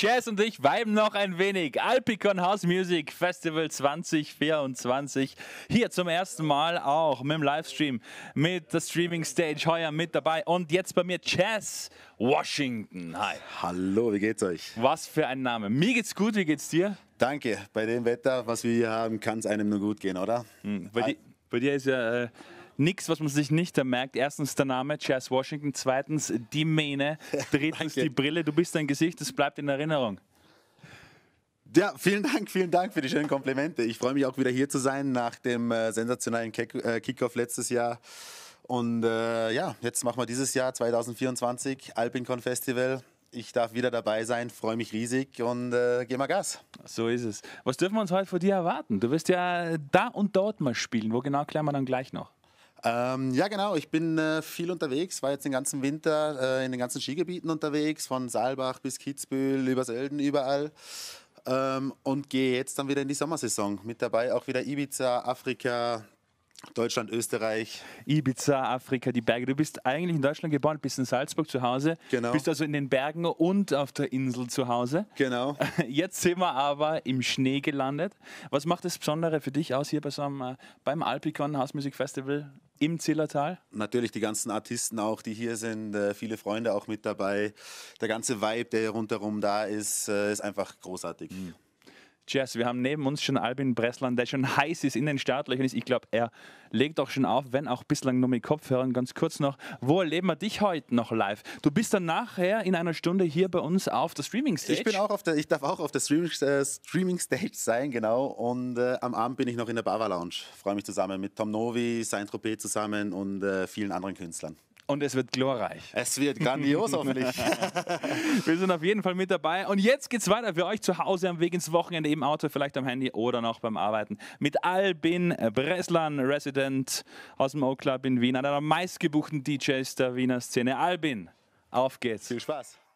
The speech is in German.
Jazz und ich weiben noch ein wenig. Alpicon House Music Festival 2024. Hier zum ersten Mal auch mit dem Livestream, mit der Streaming Stage heuer mit dabei. Und jetzt bei mir Jazz Washington. Hi. Hallo, wie geht's euch? Was für ein Name. Mir geht's gut, wie geht's dir? Danke. Bei dem Wetter, was wir hier haben, kann es einem nur gut gehen, oder? Mhm. Bei, ah. bei, dir ist ja. Äh nichts, was man sich nicht merkt. Erstens der Name, Chess Washington. Zweitens die Mähne. Drittens die Brille. Du bist dein Gesicht, das bleibt in Erinnerung. Ja, vielen Dank, vielen Dank für die schönen Komplimente. Ich freue mich auch wieder hier zu sein nach dem äh, sensationellen äh, Kickoff letztes Jahr. Und äh, ja, jetzt machen wir dieses Jahr 2024 Alpincon Festival. Ich darf wieder dabei sein, freue mich riesig und äh, geh mal Gas. So ist es. Was dürfen wir uns heute von dir erwarten? Du wirst ja da und dort mal spielen. Wo genau klären wir dann gleich noch? Ähm, ja, genau. Ich bin äh, viel unterwegs, war jetzt den ganzen Winter äh, in den ganzen Skigebieten unterwegs, von Saalbach bis Kitzbühel, über Sölden, überall. Ähm, und gehe jetzt dann wieder in die Sommersaison. Mit dabei auch wieder Ibiza, Afrika, Deutschland, Österreich. Ibiza, Afrika, die Berge. Du bist eigentlich in Deutschland geboren, bist in Salzburg zu Hause. Genau. Bist also in den Bergen und auf der Insel zu Hause. Genau. Jetzt sind wir aber im Schnee gelandet. Was macht das Besondere für dich aus hier bei so einem, äh, beim Alpicon Hausmusikfestival im Zillertal? Natürlich die ganzen Artisten auch, die hier sind, äh, viele Freunde auch mit dabei. Der ganze Vibe, der rundherum da ist, äh, ist einfach großartig. Mhm. Jazz. Wir haben neben uns schon Albin Breslan, der schon heiß ist in den Startlöchern Ich glaube, er legt auch schon auf, wenn auch bislang nur mit Kopfhörern. Ganz kurz noch, wo erleben wir dich heute noch live? Du bist dann nachher in einer Stunde hier bei uns auf der Streaming Stage. Ich bin auch auf der, ich darf auch auf der Streaming, äh, Streaming Stage sein, genau. Und äh, am Abend bin ich noch in der Bava Lounge. Freue mich zusammen mit Tom Novi, Saint-Tropez zusammen und äh, vielen anderen Künstlern. Und es wird glorreich. Es wird grandios hoffentlich. Wir sind auf jeden Fall mit dabei. Und jetzt geht's weiter für euch zu Hause am Weg ins Wochenende im Auto, vielleicht am Handy oder noch beim Arbeiten. Mit Albin Breslan, Resident aus dem O-Club in Wien, einer der meistgebuchten DJs der Wiener Szene. Albin, auf geht's. Viel Spaß.